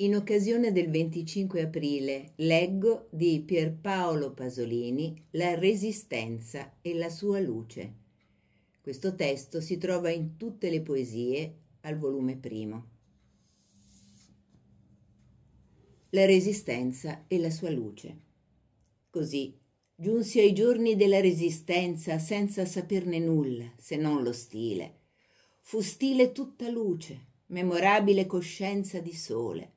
In occasione del 25 aprile leggo di Pierpaolo Pasolini La resistenza e la sua luce. Questo testo si trova in tutte le poesie al volume primo. La resistenza e la sua luce. Così giunsi ai giorni della resistenza senza saperne nulla se non lo stile. Fu stile tutta luce, memorabile coscienza di sole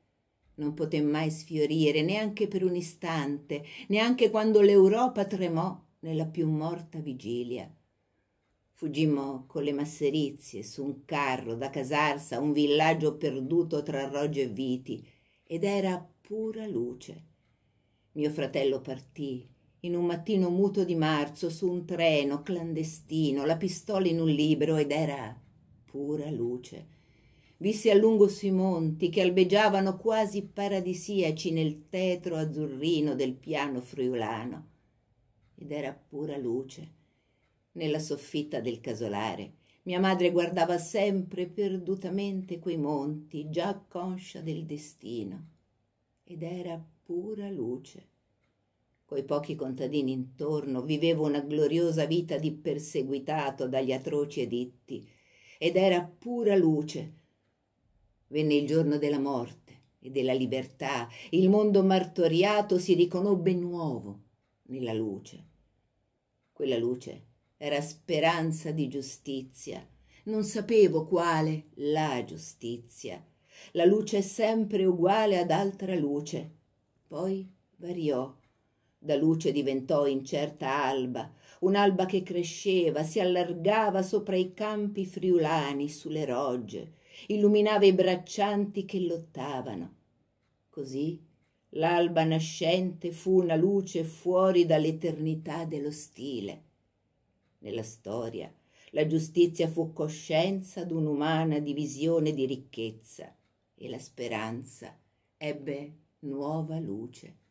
non poté mai sfiorire neanche per un istante, neanche quando l'Europa tremò nella più morta vigilia. Fuggimmo con le masserizie su un carro da Casarsa, a un villaggio perduto tra rogge e Viti, ed era pura luce. Mio fratello partì in un mattino muto di marzo su un treno clandestino, la pistola in un libro ed era pura luce visse a lungo sui monti che albeggiavano quasi paradisiaci nel tetro azzurrino del piano friulano. Ed era pura luce. Nella soffitta del casolare mia madre guardava sempre perdutamente quei monti, già conscia del destino. Ed era pura luce. Coi pochi contadini intorno vivevo una gloriosa vita di perseguitato dagli atroci editti, ed era pura luce Venne il giorno della morte e della libertà. Il mondo martoriato si riconobbe nuovo nella luce. Quella luce era speranza di giustizia. Non sapevo quale la giustizia. La luce è sempre uguale ad altra luce. Poi variò. Da luce diventò incerta alba, un'alba che cresceva, si allargava sopra i campi friulani, sulle rogge, illuminava i braccianti che lottavano. Così l'alba nascente fu una luce fuori dall'eternità dello stile. Nella storia la giustizia fu coscienza d'un'umana divisione di ricchezza e la speranza ebbe nuova luce.